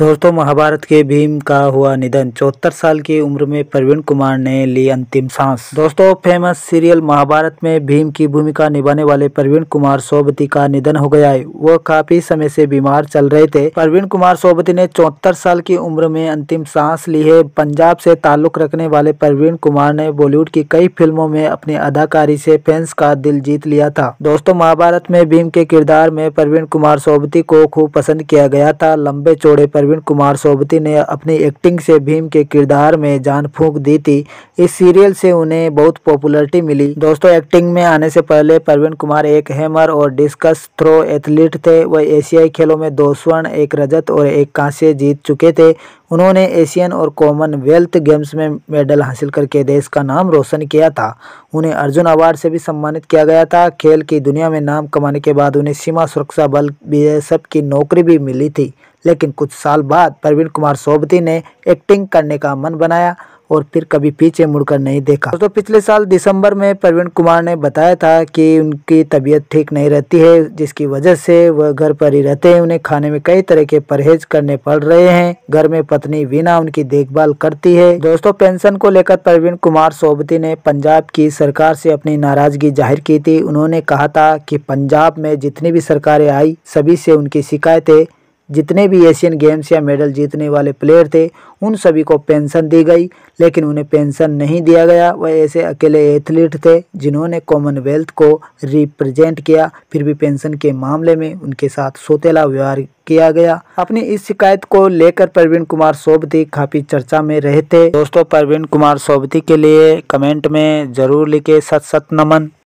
दोस्तों महाभारत के भीम का हुआ निधन चौहत्तर साल की उम्र में प्रवीण कुमार ने ली अंतिम सांस दोस्तों फेमस सीरियल महाभारत में भीम की भूमिका निभाने वाले प्रवीण कुमार सोबती का निधन हो गया है वह काफी समय से बीमार चल रहे थे प्रवीण कुमार सोबती ने चौहत्तर साल की उम्र में अंतिम सांस ली है पंजाब से ताल्लुक रखने वाले प्रवीण कुमार ने बॉलीवुड की कई फिल्मों में अपनी अदाकारी से फैंस का दिल जीत लिया था दोस्तों महाभारत में भीम के किरदार में प्रवीण कुमार सोबती को खूब पसंद किया गया था लंबे चौड़े प्रवीण कुमार सोबती ने अपनी एक्टिंग से भीम के किरदार में जान फूंक दी थी इस सीरियल से उन्हें बहुत पॉपुलैरिटी मिली दोस्तों एक्टिंग में आने से पहले प्रवीण कुमार एक हैमर और डिस्कस थ्रो एथलीट थे वह एशियाई खेलों में दो स्वर्ण एक रजत और एक कांस्य जीत चुके थे उन्होंने एशियन और कॉमनवेल्थ गेम्स में मेडल हासिल करके देश का नाम रोशन किया था उन्हें अर्जुन अवार्ड से भी सम्मानित किया गया था खेल की दुनिया में नाम कमाने के बाद उन्हें सीमा सुरक्षा बल बी की नौकरी भी मिली थी लेकिन कुछ साल बाद प्रवीण कुमार सोबती ने एक्टिंग करने का मन बनाया और फिर कभी पीछे मुड़कर नहीं देखा तो पिछले साल दिसंबर में प्रवीण कुमार ने बताया था कि उनकी तबीयत ठीक नहीं रहती है जिसकी वजह से वह घर पर ही रहते हैं उन्हें खाने में कई तरह के परहेज करने पड़ रहे हैं घर में पत्नी वीना उनकी देखभाल करती है दोस्तों पेंशन को लेकर प्रवीण कुमार सोबती ने पंजाब की सरकार से अपनी नाराजगी जाहिर की थी उन्होंने कहा था की पंजाब में जितनी भी सरकारें आई सभी से उनकी शिकायतें जितने भी एशियन गेम्स या मेडल जीतने वाले प्लेयर थे उन सभी को पेंशन दी गई लेकिन उन्हें पेंशन नहीं दिया गया वह ऐसे अकेले एथलीट थे जिन्होंने कॉमनवेल्थ को रिप्रेजेंट किया फिर भी पेंशन के मामले में उनके साथ सोतेला व्यवहार किया गया अपनी इस शिकायत को लेकर प्रवीण कुमार सोबती काफी चर्चा में रहे थे दोस्तों प्रवीण कुमार सोबती के लिए कमेंट में जरूर लिखे सत सत नमन